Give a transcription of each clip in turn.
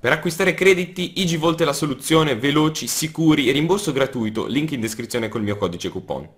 Per acquistare crediti, IG Volt è la soluzione, veloci, sicuri, e rimborso gratuito, link in descrizione col mio codice coupon.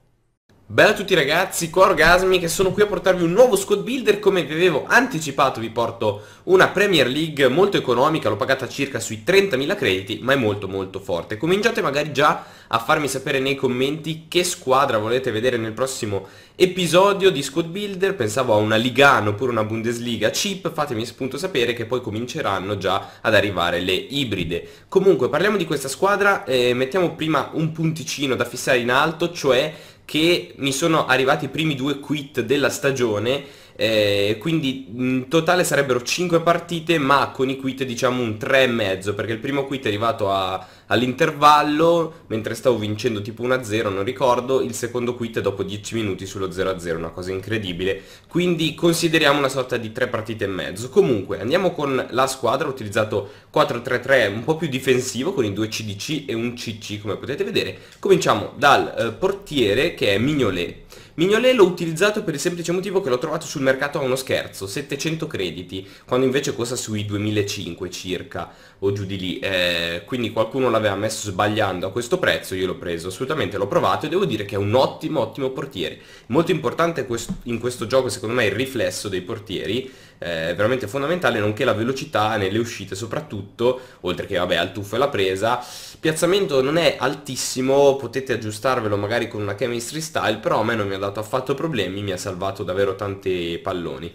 Bella a tutti ragazzi, qua Orgasmi che sono qui a portarvi un nuovo squad builder Come vi avevo anticipato vi porto una Premier League molto economica L'ho pagata circa sui 30.000 crediti ma è molto molto forte Cominciate magari già a farmi sapere nei commenti che squadra volete vedere nel prossimo episodio di squad builder Pensavo a una Ligano oppure una Bundesliga cheap Fatemi appunto sapere che poi cominceranno già ad arrivare le ibride Comunque parliamo di questa squadra eh, Mettiamo prima un punticino da fissare in alto Cioè che mi sono arrivati i primi due quit della stagione eh, quindi in totale sarebbero 5 partite ma con i quit diciamo un 3 e mezzo perché il primo quit è arrivato all'intervallo mentre stavo vincendo tipo 1-0 non ricordo, il secondo quit è dopo 10 minuti sullo 0-0, una cosa incredibile, quindi consideriamo una sorta di 3 partite e mezzo. Comunque andiamo con la squadra, ho utilizzato 4-3-3 un po' più difensivo con i 2 CDC e un CC come potete vedere, cominciamo dal eh, portiere che è Mignolet Mignolet l'ho utilizzato per il semplice motivo che l'ho trovato sul mercato a uno scherzo, 700 crediti, quando invece costa sui 2005 circa, o giù di lì. Eh, quindi qualcuno l'aveva messo sbagliando a questo prezzo, io l'ho preso, assolutamente l'ho provato e devo dire che è un ottimo, ottimo portiere. Molto importante in questo gioco secondo me il riflesso dei portieri, eh, veramente fondamentale, nonché la velocità nelle uscite soprattutto, oltre che vabbè al tuffo e alla presa, piazzamento non è altissimo, potete aggiustarvelo magari con una chemistry style, però a me non mi ha dato affatto problemi, mi ha salvato davvero tanti palloni.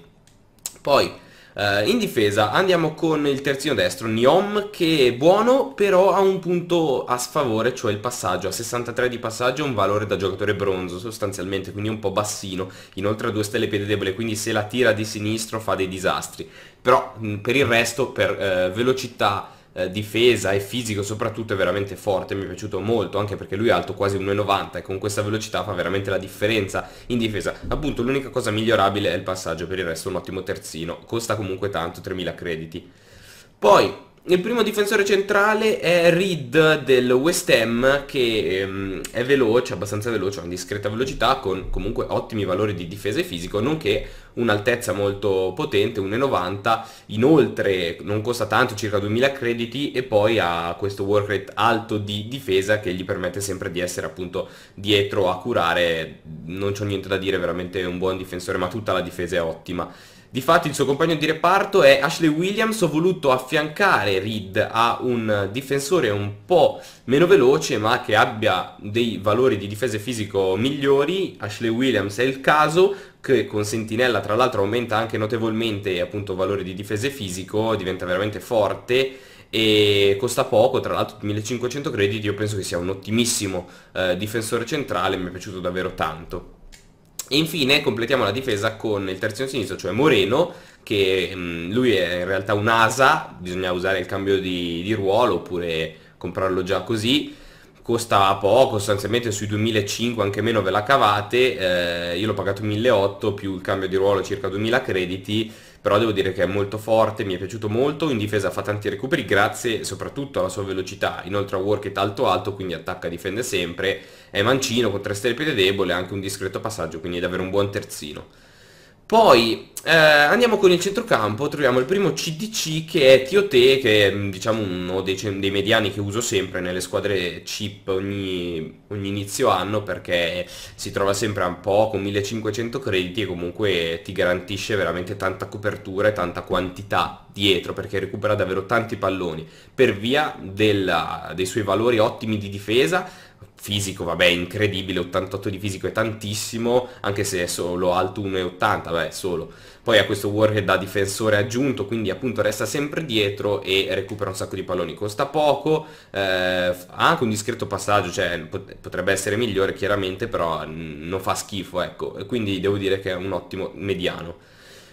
Poi eh, in difesa andiamo con il terzino destro, Niom, che è buono, però ha un punto a sfavore, cioè il passaggio. A 63 di passaggio è un valore da giocatore bronzo sostanzialmente, quindi un po' bassino. Inoltre ha due stelle piede debole, quindi se la tira di sinistro fa dei disastri. Però mh, per il resto, per eh, velocità, eh, difesa e fisico soprattutto è veramente forte, mi è piaciuto molto anche perché lui è alto quasi 1,90 e con questa velocità fa veramente la differenza in difesa. Appunto l'unica cosa migliorabile è il passaggio, per il resto un ottimo terzino, costa comunque tanto, 3000 crediti. Poi il primo difensore centrale è Reed del West Ham che ehm, è veloce, abbastanza veloce, ha una discreta velocità con comunque ottimi valori di difesa e fisico, nonché un'altezza molto potente, 1,90, inoltre non costa tanto, circa 2000 crediti e poi ha questo work rate alto di difesa che gli permette sempre di essere appunto dietro a curare, non c'ho niente da dire, veramente un buon difensore ma tutta la difesa è ottima. Difatti il suo compagno di reparto è Ashley Williams, ho voluto affiancare Reed a un difensore un po' meno veloce ma che abbia dei valori di difesa fisico migliori, Ashley Williams è il caso, che con Sentinella tra l'altro aumenta anche notevolmente appunto valore di difesa fisico, diventa veramente forte e costa poco, tra l'altro 1500 crediti, io penso che sia un ottimissimo eh, difensore centrale, mi è piaciuto davvero tanto. E infine completiamo la difesa con il terzino sinistro, cioè Moreno, che mh, mm, lui è in realtà un asa, bisogna usare il cambio di, di ruolo oppure comprarlo già così costa poco, sostanzialmente sui 2005 anche meno ve la cavate, eh, io l'ho pagato 1.800 più il cambio di ruolo circa 2.000 crediti, però devo dire che è molto forte, mi è piaciuto molto, in difesa fa tanti recuperi grazie soprattutto alla sua velocità, inoltre ha workit alto alto quindi attacca difende sempre, è mancino con 3 stelle piede debole, anche un discreto passaggio quindi è davvero un buon terzino. Poi eh, andiamo con il centrocampo, troviamo il primo CDC che è Tiote, che è mm, diciamo uno dei, dei mediani che uso sempre nelle squadre chip ogni, ogni, inizio anno perché si trova sempre a un po' con 1500 crediti e comunque ti garantisce veramente tanta copertura e tanta quantità dietro perché recupera davvero tanti palloni per via della, dei suoi valori ottimi di difesa fisico, vabbè, incredibile, 88 di fisico è tantissimo, anche se è solo alto 1,80, vabbè, solo. Poi ha questo warhead da difensore aggiunto, quindi appunto resta sempre dietro e recupera un sacco di palloni. Costa poco, eh, ha anche un discreto passaggio, cioè potrebbe essere migliore chiaramente, però non fa schifo, ecco. Quindi devo dire che è un ottimo mediano.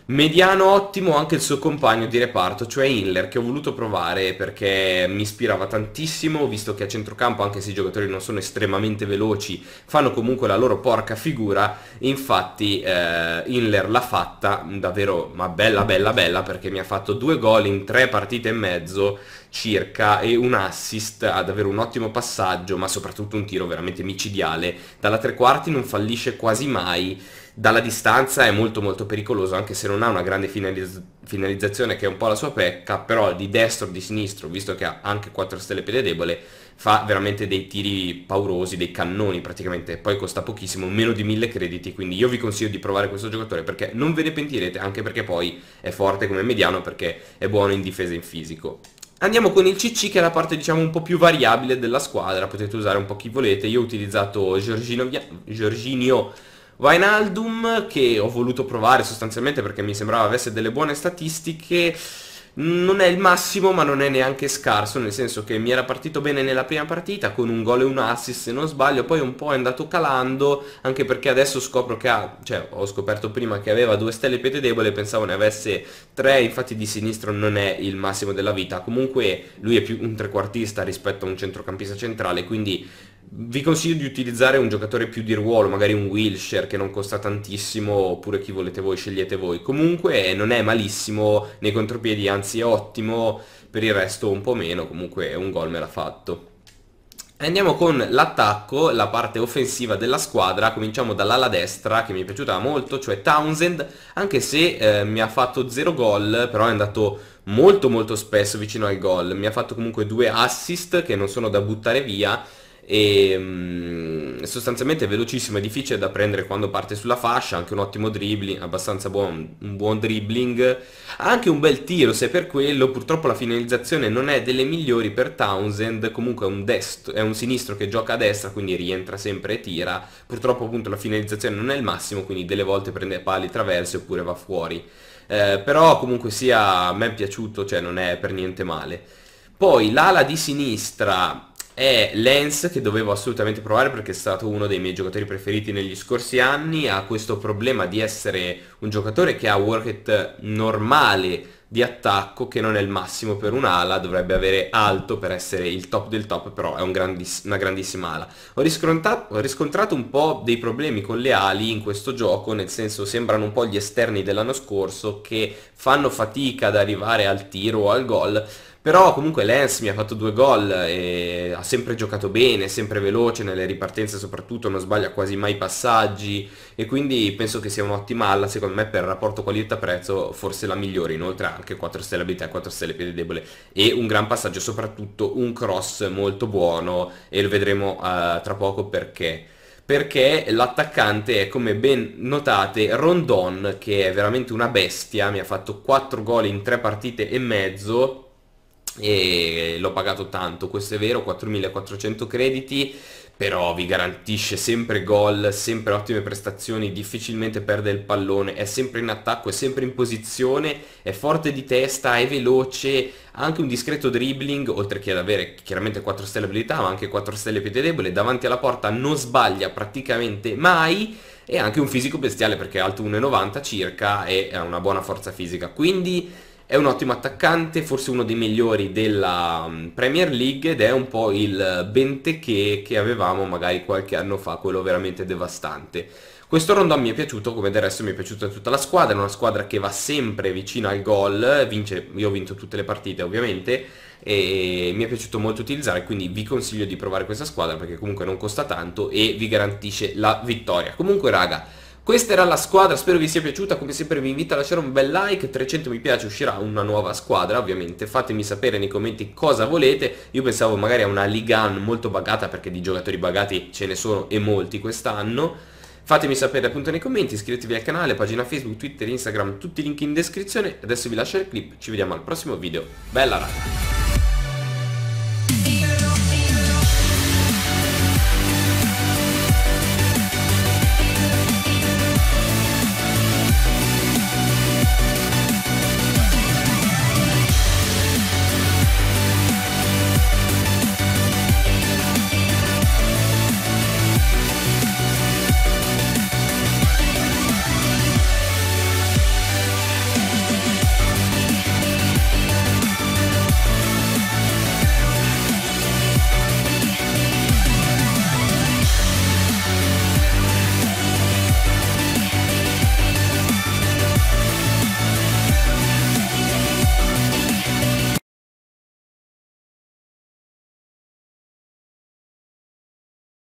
Mediano ottimo anche il suo compagno di reparto, cioè Inler, che ho voluto provare perché mi ispirava tantissimo, visto che a centrocampo, anche se i giocatori non sono estremamente veloci, fanno comunque la loro porca figura. Infatti eh, Inler l'ha fatta davvero, ma bella bella bella, perché mi ha fatto due gol in tre partite e mezzo circa e un assist ad avere un ottimo passaggio, ma soprattutto un tiro veramente micidiale. Dalla tre quarti non fallisce quasi mai dalla distanza è molto molto pericoloso anche se non ha una grande finalizz- finalizzazione che è un po' la sua pecca però di destro o di sinistro visto che ha anche 4 stelle piede debole fa veramente dei tiri paurosi dei cannoni praticamente poi costa pochissimo meno di 1000 crediti quindi io vi consiglio di provare questo giocatore perché non ve ne pentirete anche perché poi è forte come mediano perché è buono in difesa e in fisico Andiamo con il CC che è la parte diciamo un po' più variabile della squadra, potete usare un po' chi volete, io ho utilizzato Giorginio, Giorginio Wijnaldum che ho voluto provare sostanzialmente perché mi sembrava avesse delle buone statistiche non è il massimo ma non è neanche scarso nel senso che mi era partito bene nella prima partita con un gol e un assist se non sbaglio poi un po' è andato calando anche perché adesso scopro che ha cioè ho scoperto prima che aveva due stelle piede debole pensavo ne avesse tre infatti di sinistro non è il massimo della vita comunque lui è più un trequartista rispetto a un centrocampista centrale quindi vi consiglio di utilizzare un giocatore più di ruolo, magari un Wilshire che non costa tantissimo, oppure chi volete voi, scegliete voi. Comunque eh, non è malissimo nei contropiedi, anzi è ottimo, per il resto un po' meno, comunque un gol me l'ha fatto. Andiamo con l'attacco, la parte offensiva della squadra, cominciamo dall'ala destra che mi è piaciuta molto, cioè Townsend, anche se eh, mi ha fatto 0 gol, però è andato molto molto spesso vicino al gol, mi ha fatto comunque due assist che non sono da buttare via, e mm, sostanzialmente è velocissimo, è difficile da prendere quando parte sulla fascia, anche un ottimo dribbling, abbastanza buon, un buon dribbling, ha anche un bel tiro se è per quello, purtroppo la finalizzazione non è delle migliori per Townsend, comunque è un, dest- è un sinistro che gioca a destra, quindi rientra sempre e tira, purtroppo appunto la finalizzazione non è il massimo, quindi delle volte prende pali traverse oppure va fuori, eh, però comunque sia a me è piaciuto, cioè non è per niente male. Poi l'ala di sinistra è Lens che dovevo assolutamente provare perché è stato uno dei miei giocatori preferiti negli scorsi anni, ha questo problema di essere un giocatore che ha work it normale di attacco che non è il massimo per un'ala, dovrebbe avere alto per essere il top del top, però è un grandiss una grandissima ala. Ho, ho riscontrato un po' dei problemi con le ali in questo gioco, nel senso sembrano un po' gli esterni dell'anno scorso che fanno fatica ad arrivare al tiro o al gol, però comunque Lens mi ha fatto due gol e ha sempre giocato bene, sempre veloce nelle ripartenze soprattutto, non sbaglia quasi mai i passaggi e quindi penso che sia un'ottima alla, secondo me per rapporto qualità-prezzo forse la migliore, inoltre anche 4 stelle abilità, 4 stelle piede debole e un gran passaggio, soprattutto un cross molto buono e lo vedremo uh, tra poco perché perché l'attaccante è come ben notate Rondon che è veramente una bestia, mi ha fatto 4 gol in 3 partite e mezzo e l'ho pagato tanto, questo è vero, 4400 crediti, però vi garantisce sempre gol, sempre ottime prestazioni, difficilmente perde il pallone, è sempre in attacco, è sempre in posizione, è forte di testa, è veloce, ha anche un discreto dribbling, oltre che ad avere chiaramente 4 stelle abilità, ma anche 4 stelle piede debole, davanti alla porta non sbaglia praticamente mai, e ha anche un fisico bestiale perché è alto 1,90 circa e ha una buona forza fisica, quindi è un ottimo attaccante, forse uno dei migliori della mm, Premier League ed è un po' il benteché che avevamo magari qualche anno fa, quello veramente devastante. Questo rondò mi è piaciuto, come del resto mi è piaciuta tutta la squadra, è una squadra che va sempre vicino al gol, vince, io ho vinto tutte le partite ovviamente, e mi è piaciuto molto utilizzare, quindi vi consiglio di provare questa squadra perché comunque non costa tanto e vi garantisce la vittoria. Comunque raga, questa era la squadra, spero vi sia piaciuta, come sempre vi invito a lasciare un bel like, 300 mi piace, uscirà una nuova squadra ovviamente, fatemi sapere nei commenti cosa volete, io pensavo magari a una Ligan molto bagata perché di giocatori bagati ce ne sono e molti quest'anno, fatemi sapere appunto nei commenti, iscrivetevi al canale, pagina Facebook, Twitter, Instagram, tutti i link in descrizione, adesso vi lascio il clip, ci vediamo al prossimo video, bella raga!